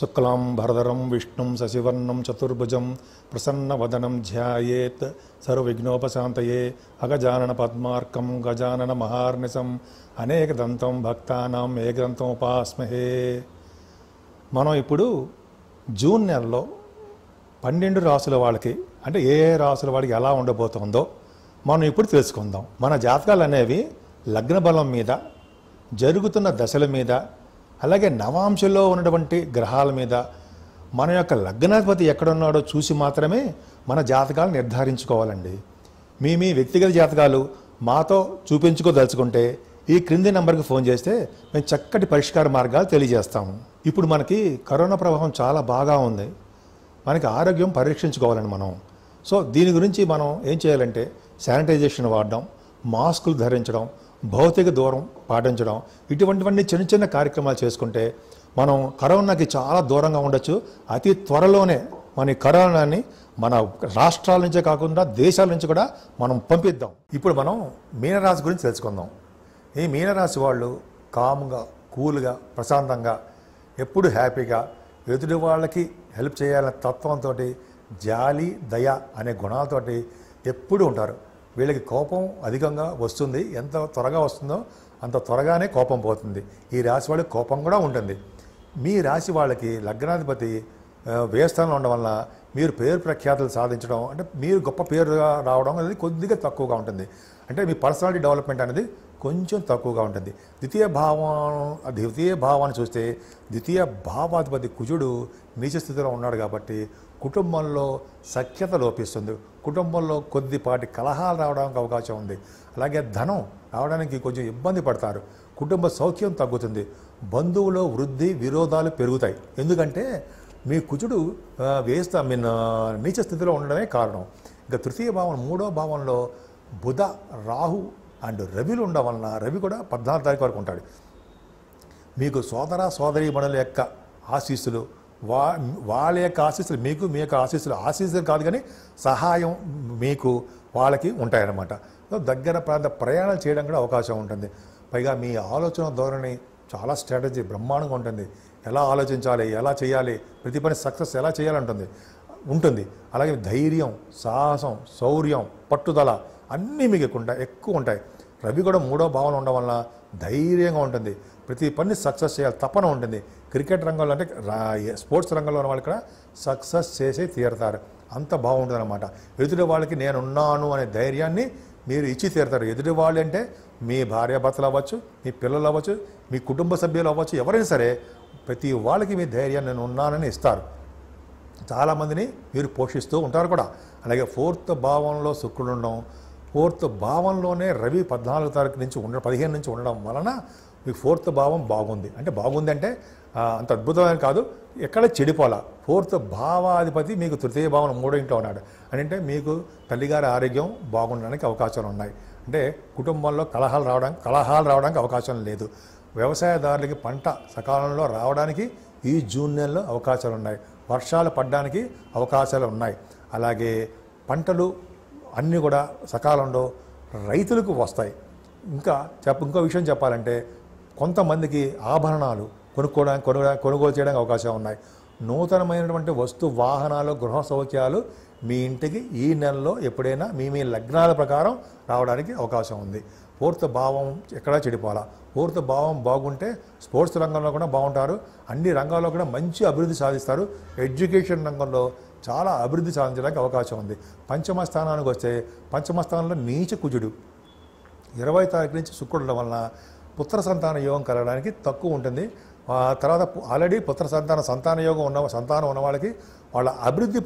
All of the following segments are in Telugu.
శశివర్ణం చతుర్భుజం ప్రసన్నవదనం विष्णुं शशिवर्णं విఘ్నోపశాంతయే प्रसन्नवदनं పద్మార్కం सर्वविघ्नोपशान्तये अगजाननपद्मार्कं అనేక అనేకదంతం భక్తానం గ్రంథం ఉపాస్మహే మనం ఇప్పుడు జూన్ నెలలో పన్నెండు రాసుల వాళ్ళకి అంటే ఏ ఏ రాసుల వాళ్ళకి ఎలా ఉండబోతుందో మనం ఇప్పుడు తెలుసుకుందాం మన జాతకాలు అనేవి లగ్న బలం మీద జరుగుతున్న దశల మీద అలాగే నవాంశలో ఉన్నటువంటి గ్రహాల మీద మన యొక్క లగ్నాధిపతి ఎక్కడున్నాడో చూసి మాత్రమే మన జాతకాలు నిర్ధారించుకోవాలండి మీ మీ వ్యక్తిగత జాతకాలు మాతో చూపించుకోదలుచుకుంటే ఈ క్రింది నంబర్కి ఫోన్ చేస్తే మేము చక్కటి పరిష్కార మార్గాలు తెలియజేస్తాము ఇప్పుడు మనకి కరోనా ప్రభావం చాలా బాగా ఉంది మనకి ఆరోగ్యం పరీక్షించుకోవాలండి మనం సో దీని గురించి మనం ఏం చేయాలంటే శానిటైజేషన్ వాడడం మాస్కులు ధరించడం భౌతిక దూరం పాటించడం ఇటువంటివన్నీ చిన్న చిన్న కార్యక్రమాలు చేసుకుంటే మనం కరోనాకి చాలా దూరంగా ఉండొచ్చు అతి త్వరలోనే మన కరోనాని మన రాష్ట్రాల నుంచే కాకుండా దేశాల నుంచి కూడా మనం పంపిద్దాం ఇప్పుడు మనం మీనరాశి గురించి తెలుసుకుందాం ఈ మీనరాశి వాళ్ళు కామ్గా కూల్గా ప్రశాంతంగా ఎప్పుడు హ్యాపీగా ఎదుటి వాళ్ళకి హెల్ప్ చేయాలనే తత్వంతో జాలి దయ అనే గుణాలతోటి ఎప్పుడూ ఉంటారు వీళ్ళకి కోపం అధికంగా వస్తుంది ఎంత త్వరగా వస్తుందో అంత త్వరగానే కోపం పోతుంది ఈ రాశి వాళ్ళకి కోపం కూడా ఉంటుంది మీ రాశి వాళ్ళకి లగ్నాధిపతి వ్యయస్థానంలో ఉండడం వల్ల మీరు పేరు ప్రఖ్యాతులు సాధించడం అంటే మీరు గొప్ప పేరుగా రావడం అనేది కొద్దిగా తక్కువగా ఉంటుంది అంటే మీ పర్సనాలిటీ డెవలప్మెంట్ అనేది కొంచెం తక్కువగా ఉంటుంది ద్వితీయ భావం ద్వితీయ భావాన్ని చూస్తే ద్వితీయ భావాధిపతి కుజుడు నీచ స్థితిలో ఉన్నాడు కాబట్టి కుటుంబంలో సఖ్యత లోపిస్తుంది కుటుంబంలో కొద్దిపాటి కలహాలు రావడానికి అవకాశం ఉంది అలాగే ధనం రావడానికి కొంచెం ఇబ్బంది పడతారు కుటుంబ సౌఖ్యం తగ్గుతుంది బంధువులో వృద్ధి విరోధాలు పెరుగుతాయి ఎందుకంటే మీ కుజుడు వేస్త మీన్ నీచ స్థితిలో ఉండడమే కారణం ఇంకా తృతీయ భావం మూడో భావంలో బుధ రాహు అండ్ రవిలు ఉండడం వలన రవి కూడా పద్నాలుగు తారీఖు వరకు ఉంటాడు మీకు సోదర సోదరీమణుల యొక్క ఆశీస్సులు వా వాళ్ళ యొక్క ఆశీస్సులు మీకు మీ యొక్క ఆశీస్సులు ఆశీస్సులు కాదు కానీ సహాయం మీకు వాళ్ళకి ఉంటాయన్నమాట దగ్గర ప్రాంత ప్రయాణం చేయడం కూడా అవకాశం ఉంటుంది పైగా మీ ఆలోచన ధోరణి చాలా స్ట్రాటజీ బ్రహ్మాండంగా ఉంటుంది ఎలా ఆలోచించాలి ఎలా చేయాలి ప్రతి పని సక్సెస్ ఎలా చేయాలంటుంది ఉంటుంది అలాగే ధైర్యం సాహసం శౌర్యం పట్టుదల అన్నీ మిగకుండా ఎక్కువ ఉంటాయి రవి కూడా మూడో భావన ఉండడం వల్ల ధైర్యంగా ఉంటుంది ప్రతి పని సక్సెస్ చేయాలి తప్పన ఉంటుంది క్రికెట్ రంగంలో అంటే స్పోర్ట్స్ రంగంలో ఉన్న వాళ్ళు ఇక్కడ సక్సెస్ చేసి తీరతారు అంత బాగుంటుంది అనమాట ఎదుటి వాళ్ళకి నేనున్నాను అనే ధైర్యాన్ని మీరు ఇచ్చి తీరతారు ఎదుటి వాళ్ళు అంటే మీ భార్యాభర్తలు అవ్వచ్చు మీ పిల్లలు అవ్వచ్చు మీ కుటుంబ సభ్యులు అవ్వచ్చు ఎవరైనా సరే ప్రతి వాళ్ళకి మీ ధైర్యాన్ని నేను ఉన్నానని ఇస్తారు చాలామందిని మీరు పోషిస్తూ ఉంటారు కూడా అలాగే ఫోర్త్ భావంలో శుక్రుడు ఉండడం ఫోర్త్ భావంలోనే రవి పద్నాలుగు తారీఖు నుంచి ఉండ పదిహేను నుంచి ఉండడం వలన మీ ఫోర్త్ భావం బాగుంది అంటే బాగుంది అంటే అంత అద్భుతమైన కాదు ఎక్కడ చెడిపోలా ఫోర్త్ భావాధిపతి మీకు తృతీయ భావన మూడో ఇంట్లో ఉన్నాడు అని అంటే మీకు తల్లిగారి ఆరోగ్యం బాగుండడానికి అవకాశాలు ఉన్నాయి అంటే కుటుంబంలో కలహాలు రావడానికి కలహాలు రావడానికి అవకాశం లేదు వ్యవసాయదారులకి పంట సకాలంలో రావడానికి ఈ జూన్ నెలలో అవకాశాలు ఉన్నాయి వర్షాలు పడడానికి అవకాశాలు ఉన్నాయి అలాగే పంటలు అన్నీ కూడా సకాలంలో రైతులకు వస్తాయి ఇంకా చెప్ప ఇంకో విషయం చెప్పాలంటే కొంతమందికి ఆభరణాలు కొనుక్కోవడానికి కొనుగోలు కొనుగోలు చేయడానికి అవకాశం ఉన్నాయి నూతనమైనటువంటి వస్తు వాహనాలు గృహ సౌఖ్యాలు మీ ఇంటికి ఈ నెలలో ఎప్పుడైనా మీ మీ లగ్నాల ప్రకారం రావడానికి అవకాశం ఉంది పూర్త భావం ఎక్కడా చెడిపోవాలా పూర్త భావం బాగుంటే స్పోర్ట్స్ రంగంలో కూడా బాగుంటారు అన్ని రంగాల్లో కూడా మంచి అభివృద్ధి సాధిస్తారు ఎడ్యుకేషన్ రంగంలో చాలా అభివృద్ధి సాధించడానికి అవకాశం ఉంది పంచమ స్థానానికి వస్తే పంచమ స్థానంలో నీచ కుజుడు ఇరవై తారీఖు నుంచి శుక్రుడు వలన పుత్ర సంతాన యోగం కలగడానికి తక్కువ ఉంటుంది తర్వాత ఆల్రెడీ పుత్ర సంతాన సంతాన యోగం ఉన్న సంతానం ఉన్న వాళ్ళకి వాళ్ళ అభివృద్ధి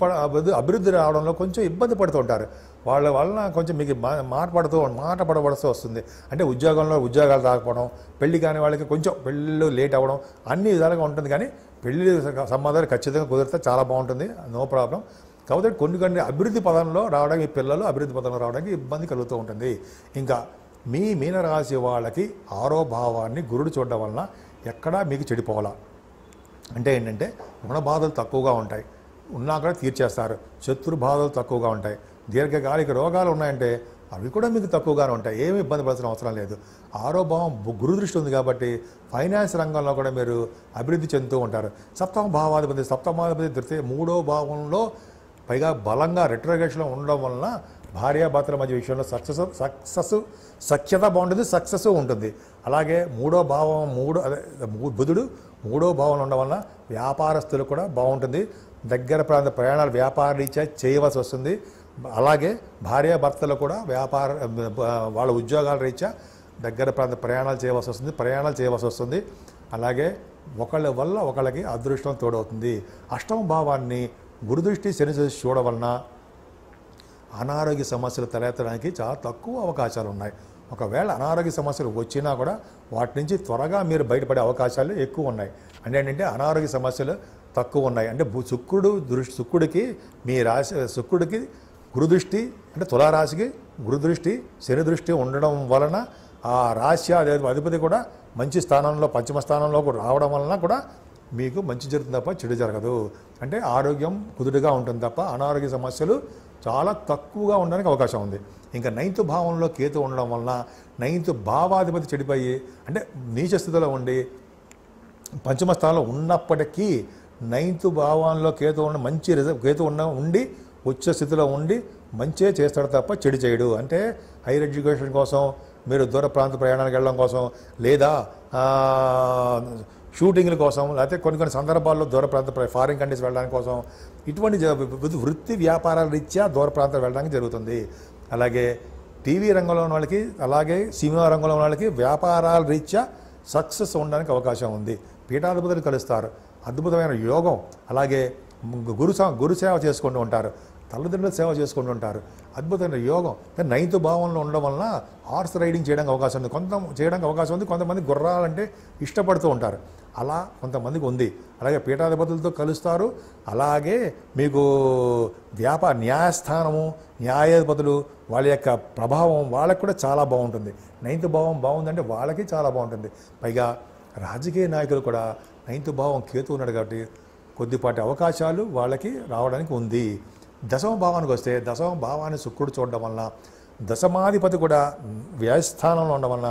అభివృద్ధి రావడంలో కొంచెం ఇబ్బంది పడుతుంటారు వాళ్ళ వలన కొంచెం మీకు మాట్లాడుతూ మాట పడబడుతూ వస్తుంది అంటే ఉద్యోగంలో ఉద్యోగాలు రాకపోవడం పెళ్లి కాని వాళ్ళకి కొంచెం పెళ్ళిళ్ళు లేట్ అవ్వడం అన్ని విధాలుగా ఉంటుంది కానీ పెళ్లి సంబంధాలు ఖచ్చితంగా కుదిరితే చాలా బాగుంటుంది నో ప్రాబ్లం కాకపోతే కొన్ని కొన్ని అభివృద్ధి పదంలో రావడానికి పిల్లలు అభివృద్ధి పదంలో రావడానికి ఇబ్బంది కలుగుతూ ఉంటుంది ఇంకా మీ మీనరాశి వాళ్ళకి ఆరో భావాన్ని గురుడు చూడడం వలన ఎక్కడా మీకు చెడిపోవాలా అంటే ఏంటంటే రుణ బాధలు తక్కువగా ఉంటాయి ఉన్నా కూడా తీర్చేస్తారు శత్రు బాధలు తక్కువగా ఉంటాయి దీర్ఘకాలిక రోగాలు ఉన్నాయంటే అవి కూడా మీకు తక్కువగానే ఉంటాయి ఏమి ఇబ్బంది పడాల్సిన అవసరం లేదు ఆరోభావం గురుదృష్టి ఉంది కాబట్టి ఫైనాన్స్ రంగంలో కూడా మీరు అభివృద్ధి చెందుతూ ఉంటారు సప్తమ భావాధిపతి సప్తమాధిపతి దృష్టి మూడో భావంలో పైగా బలంగా రిట్రగేషన్లో ఉండడం వలన భార్యాభర్తల మధ్య విషయంలో సక్సెస్ సక్సెస్ సఖ్యత బాగుంటుంది సక్సెస్ ఉంటుంది అలాగే మూడో భావం మూడు అదే బుధుడు మూడో భావం ఉండడం వలన వ్యాపారస్తులు కూడా బాగుంటుంది దగ్గర ప్రాంత ప్రయాణాలు వ్యాపార రీత్యా చేయవలసి వస్తుంది అలాగే భార్యాభర్తలు కూడా వ్యాపార వాళ్ళ ఉద్యోగాల రీత్యా దగ్గర ప్రాంత ప్రయాణాలు చేయవలసి వస్తుంది ప్రయాణాలు చేయవలసి వస్తుంది అలాగే ఒకళ్ళ వల్ల ఒకళ్ళకి అదృష్టం తోడవుతుంది అష్టమ భావాన్ని గురుదృష్టి శని చూడడం వలన అనారోగ్య సమస్యలు తలెత్తడానికి చాలా తక్కువ అవకాశాలు ఉన్నాయి ఒకవేళ అనారోగ్య సమస్యలు వచ్చినా కూడా వాటి నుంచి త్వరగా మీరు బయటపడే అవకాశాలు ఎక్కువ ఉన్నాయి అంటే ఏంటంటే అనారోగ్య సమస్యలు తక్కువ ఉన్నాయి అంటే శుక్రుడు దృష్టి శుక్రుడికి మీ రాశి శుక్రుడికి గురుదృష్టి అంటే తులారాశికి గురుదృష్టి దృష్టి ఉండడం వలన ఆ రాశి అధిపతి కూడా మంచి స్థానంలో పంచమ స్థానంలో రావడం వలన కూడా మీకు మంచి జరుగుతుంది తప్ప చెడు జరగదు అంటే ఆరోగ్యం కుదురుగా ఉంటుంది తప్ప అనారోగ్య సమస్యలు చాలా తక్కువగా ఉండడానికి అవకాశం ఉంది ఇంకా నైన్త్ భావంలో కేతు ఉండడం వలన నైన్త్ భావాధిపతి చెడిపోయి అంటే నీచ స్థితిలో ఉండి పంచమ స్థానంలో ఉన్నప్పటికీ నైన్త్ భావంలో కేతు ఉన్న మంచి రిజర్వ్ కేతు ఉన్న ఉండి వచ్చే స్థితిలో ఉండి మంచే చేస్తాడు తప్ప చెడు చేయడు అంటే హైయర్ ఎడ్యుకేషన్ కోసం మీరు దూర ప్రాంత ప్రయాణానికి వెళ్ళడం కోసం లేదా షూటింగ్ల కోసం లేకపోతే కొన్ని కొన్ని సందర్భాల్లో దూర ప్రాంత ఫారిన్ కంట్రీస్ వెళ్ళడానికి కోసం ఇటువంటి వృత్తి వ్యాపారాల రీత్యా దూర ప్రాంతాలు వెళ్ళడానికి జరుగుతుంది అలాగే టీవీ రంగంలో ఉన్న వాళ్ళకి అలాగే సినిమా రంగంలో ఉన్న వాళ్ళకి వ్యాపారాల రీత్యా సక్సెస్ ఉండడానికి అవకాశం ఉంది పీఠాధిపతులు కలుస్తారు అద్భుతమైన యోగం అలాగే గురు గురుసేవ చేసుకుంటూ ఉంటారు తల్లిదండ్రుల సేవ చేసుకుంటుంటారు అద్భుతమైన యోగం కానీ నైన్త్ భావంలో ఉండడం వలన హార్స్ రైడింగ్ చేయడానికి అవకాశం ఉంది కొంత చేయడానికి అవకాశం ఉంది కొంతమంది గుర్రాలంటే ఇష్టపడుతూ ఉంటారు అలా కొంతమందికి ఉంది అలాగే పీఠాధిపతులతో కలుస్తారు అలాగే మీకు వ్యాపార న్యాయస్థానము న్యాయాధిపతులు వాళ్ళ యొక్క ప్రభావం వాళ్ళకి కూడా చాలా బాగుంటుంది నైన్త్ భావం బాగుందంటే వాళ్ళకి చాలా బాగుంటుంది పైగా రాజకీయ నాయకులు కూడా నైన్త్ భావం కేతు ఉన్నాడు కాబట్టి కొద్దిపాటి అవకాశాలు వాళ్ళకి రావడానికి ఉంది దశమ భావానికి వస్తే దశమ భావాన్ని శుక్రుడు చూడడం వలన దశమాధిపతి కూడా వ్యయస్థానంలో ఉండడం వలన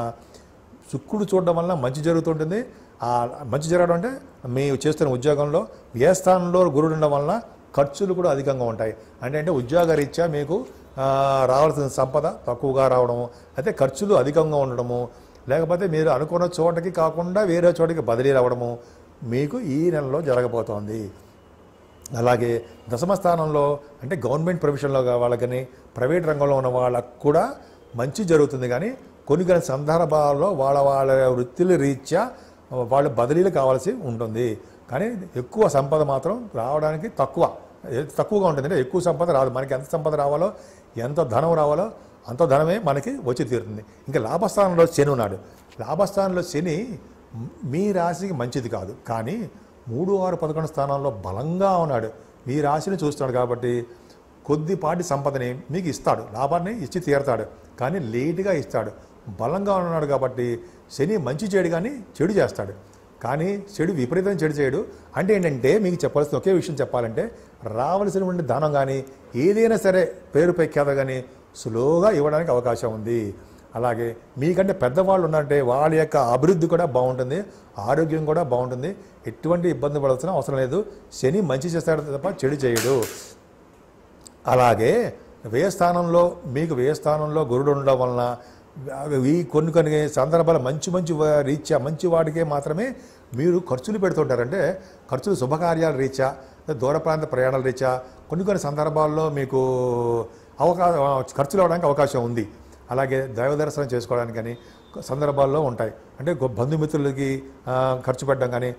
శుక్రుడు చూడడం వలన మంచి జరుగుతుంటుంది ఆ మంచి జరగడం అంటే మేము చేస్తున్న ఉద్యోగంలో వ్యయస్థానంలో గురుడు ఉండడం వలన ఖర్చులు కూడా అధికంగా ఉంటాయి అంటే అంటే ఉద్యోగ రీత్యా మీకు రావాల్సిన సంపద తక్కువగా రావడం అయితే ఖర్చులు అధికంగా ఉండడము లేకపోతే మీరు అనుకున్న చోటకి కాకుండా వేరే చోటకి బదిలీ రావడము మీకు ఈ నెలలో జరగబోతోంది అలాగే దశమ స్థానంలో అంటే గవర్నమెంట్ ప్రొఫెషన్లో వాళ్ళ కానీ ప్రైవేట్ రంగంలో ఉన్న వాళ్ళకు కూడా మంచి జరుగుతుంది కానీ కొన్ని కొన్ని సందర్భాల్లో వాళ్ళ వాళ్ళ వృత్తుల రీత్యా వాళ్ళు బదిలీలు కావాల్సి ఉంటుంది కానీ ఎక్కువ సంపద మాత్రం రావడానికి తక్కువ తక్కువగా ఉంటుంది అంటే ఎక్కువ సంపద రాదు మనకి ఎంత సంపద రావాలో ఎంత ధనం రావాలో అంత ధనమే మనకి వచ్చి తీరుతుంది ఇంకా లాభస్థానంలో శని ఉన్నాడు లాభస్థానంలో శని మీ రాశికి మంచిది కాదు కానీ మూడు ఆరు పదకొండు స్థానాల్లో బలంగా ఉన్నాడు మీ రాశిని చూస్తాడు కాబట్టి కొద్దిపాటి సంపదని మీకు ఇస్తాడు లాభాన్ని ఇచ్చి తీరతాడు కానీ లేటుగా ఇస్తాడు బలంగా ఉన్నాడు కాబట్టి శని మంచి చెడు కానీ చెడు చేస్తాడు కానీ చెడు విపరీతం చెడు చేయడు అంటే ఏంటంటే మీకు చెప్పాల్సిన ఒకే విషయం చెప్పాలంటే రావలసినటువంటి దానం కానీ ఏదైనా సరే పేరుపై కేద కానీ స్లోగా ఇవ్వడానికి అవకాశం ఉంది అలాగే మీకంటే పెద్దవాళ్ళు ఉన్నారంటే వాళ్ళ యొక్క అభివృద్ధి కూడా బాగుంటుంది ఆరోగ్యం కూడా బాగుంటుంది ఎటువంటి ఇబ్బంది పడాల్సిన అవసరం లేదు శని మంచి చేస్తాడు తప్ప చెడు చేయడు అలాగే వ్యయస్థానంలో మీకు వ్యయస్థానంలో గురుడు ఉండడం వలన ఈ కొన్ని కొన్ని సందర్భాలు మంచి మంచి రీత్యా మంచి వాటికే మాత్రమే మీరు ఖర్చులు పెడుతుంటారంటే ఖర్చులు శుభకార్యాల రీత్యా దూర ప్రాంత ప్రయాణాల రీత్యా కొన్ని కొన్ని సందర్భాల్లో మీకు అవకాశం ఖర్చులు అవడానికి అవకాశం ఉంది అలాగే దైవదర్శనం దర్శనం చేసుకోవడానికి కానీ సందర్భాల్లో ఉంటాయి అంటే బంధుమిత్రులకి ఖర్చు పెట్టడం కానీ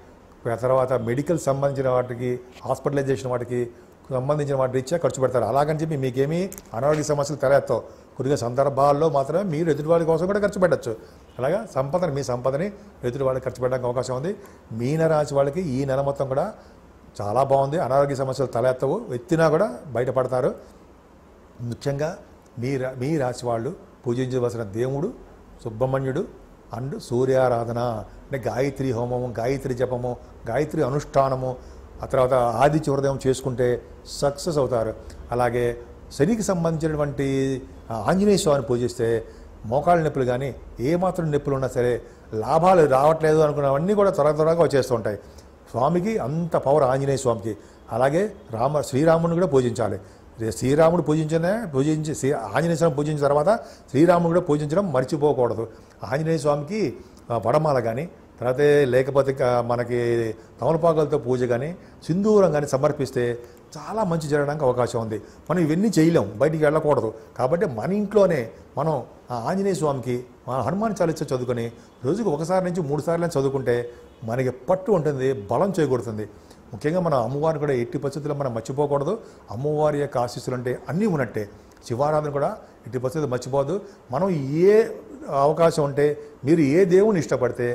తర్వాత మెడికల్ సంబంధించిన వాటికి హాస్పిటలైజేషన్ వాటికి సంబంధించిన వాటి ఇచ్చే ఖర్చు పెడతారు అలాగని చెప్పి మీకేమీ అనారోగ్య సమస్యలు తెరవేస్తావు కొద్దిగా సందర్భాల్లో మాత్రమే మీరు ఎదుటివాడి కోసం కూడా ఖర్చు పెట్టచ్చు అలాగా సంపదని మీ సంపదని ఎదుటివాడికి ఖర్చు పెట్టడానికి అవకాశం ఉంది రాసి వాళ్ళకి ఈ నెల మొత్తం కూడా చాలా బాగుంది అనారోగ్య సమస్యలు తలెత్తవు ఎత్తినా కూడా బయటపడతారు ముఖ్యంగా మీ మీ రాశి వాళ్ళు పూజించవలసిన దేవుడు సుబ్రహ్మణ్యుడు అండ్ సూర్యారాధన అంటే గాయత్రి హోమము గాయత్రి జపము గాయత్రి అనుష్ఠానము ఆ తర్వాత ఆది చూరదయం చేసుకుంటే సక్సెస్ అవుతారు అలాగే శనికి సంబంధించినటువంటి ఆంజనేయ స్వామిని పూజిస్తే మోకాళ్ళ నొప్పులు కానీ ఏమాత్రం నొప్పులు ఉన్నా సరే లాభాలు రావట్లేదు అనుకున్నవన్నీ కూడా త్వర త్వరగా వచ్చేస్తుంటాయి స్వామికి అంత పవర్ ఆంజనేయ స్వామికి అలాగే రామ శ్రీరాముని కూడా పూజించాలి శ్రీరాముడు పూజించనే పూజించి శ్రీ ఆంజనేయ స్వామి పూజించిన తర్వాత శ్రీరాముడు కూడా పూజించడం మర్చిపోకూడదు ఆంజనేయ స్వామికి వడమాల కానీ తర్వాత లేకపోతే మనకి తమలపాకులతో పూజ కానీ సింధూరం కానీ సమర్పిస్తే చాలా మంచి జరగడానికి అవకాశం ఉంది మనం ఇవన్నీ చేయలేం బయటికి వెళ్ళకూడదు కాబట్టి మన ఇంట్లోనే మనం ఆ ఆంజనేయ స్వామికి మన హనుమాన్ చాలీస చదువుకొని రోజుకు ఒకసారి నుంచి మూడు సార్లు చదువుకుంటే మనకి పట్టు ఉంటుంది బలం చేకూరుతుంది ముఖ్యంగా మన అమ్మవారిని కూడా ఎట్టి పరిస్థితుల్లో మనం మర్చిపోకూడదు అమ్మవారి యొక్క ఆశీస్సులు అంటే అన్నీ ఉన్నట్టే శివారాధన కూడా ఎట్టి పరిస్థితులు మర్చిపోదు మనం ఏ అవకాశం ఉంటే మీరు ఏ దేవుణ్ణి ఇష్టపడితే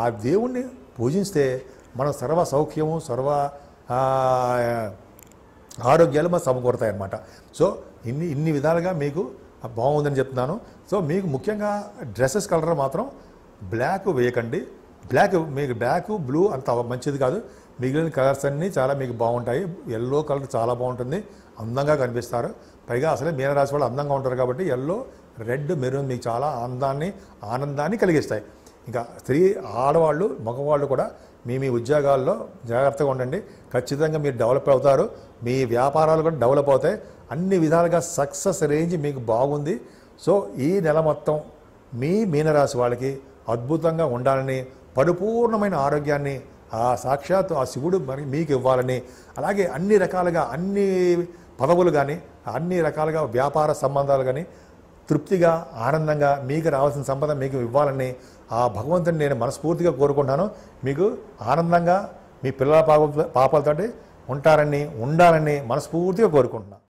ఆ దేవుణ్ణి పూజిస్తే మనం సర్వ సౌఖ్యము సర్వ ఆరోగ్యాలు సమకూరుతాయి సమకూరుతాయన్నమాట సో ఇన్ని ఇన్ని విధాలుగా మీకు బాగుందని చెప్తున్నాను సో మీకు ముఖ్యంగా డ్రెస్సెస్ కలర్ మాత్రం బ్లాక్ వేయకండి బ్లాక్ మీకు బ్లాక్ బ్లూ అంత మంచిది కాదు మిగిలిన కలర్స్ అన్నీ చాలా మీకు బాగుంటాయి ఎల్లో కలర్ చాలా బాగుంటుంది అందంగా కనిపిస్తారు పైగా అసలే మీనరాశి వాళ్ళు అందంగా ఉంటారు కాబట్టి ఎల్లో రెడ్ మెరూన్ మీకు చాలా ఆనందాన్ని ఆనందాన్ని కలిగిస్తాయి ఇంకా స్త్రీ ఆడవాళ్ళు మగవాళ్ళు కూడా మీ మీ ఉద్యోగాల్లో జాగ్రత్తగా ఉండండి ఖచ్చితంగా మీరు డెవలప్ అవుతారు మీ వ్యాపారాలు కూడా డెవలప్ అవుతాయి అన్ని విధాలుగా సక్సెస్ రేంజ్ మీకు బాగుంది సో ఈ నెల మొత్తం మీ మీనరాశి వాళ్ళకి అద్భుతంగా ఉండాలని పరిపూర్ణమైన ఆరోగ్యాన్ని ఆ సాక్షాత్ ఆ శివుడు మరి మీకు ఇవ్వాలని అలాగే అన్ని రకాలుగా అన్ని పదవులు కానీ అన్ని రకాలుగా వ్యాపార సంబంధాలు కానీ తృప్తిగా ఆనందంగా మీకు రావాల్సిన సంపద మీకు ఇవ్వాలని ఆ భగవంతుని నేను మనస్ఫూర్తిగా కోరుకుంటాను మీకు ఆనందంగా మీ పిల్లల పాప పాపాలతోటి ఉంటారని ఉండాలని మనస్ఫూర్తిగా కోరుకుంటున్నాను